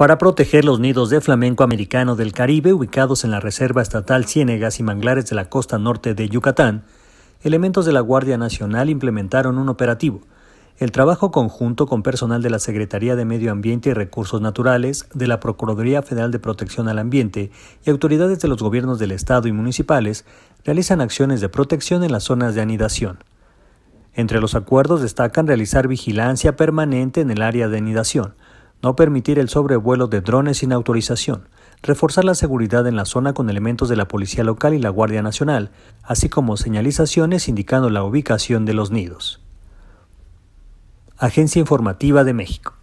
para proteger los nidos de flamenco americano del Caribe ubicados en la Reserva Estatal Ciénegas y Manglares de la costa norte de Yucatán, elementos de la Guardia Nacional implementaron un operativo. El trabajo conjunto con personal de la Secretaría de Medio Ambiente y Recursos Naturales, de la Procuraduría Federal de Protección al Ambiente y autoridades de los gobiernos del Estado y municipales realizan acciones de protección en las zonas de anidación. Entre los acuerdos destacan realizar vigilancia permanente en el área de anidación, no permitir el sobrevuelo de drones sin autorización, reforzar la seguridad en la zona con elementos de la Policía Local y la Guardia Nacional, así como señalizaciones indicando la ubicación de los nidos. Agencia Informativa de México.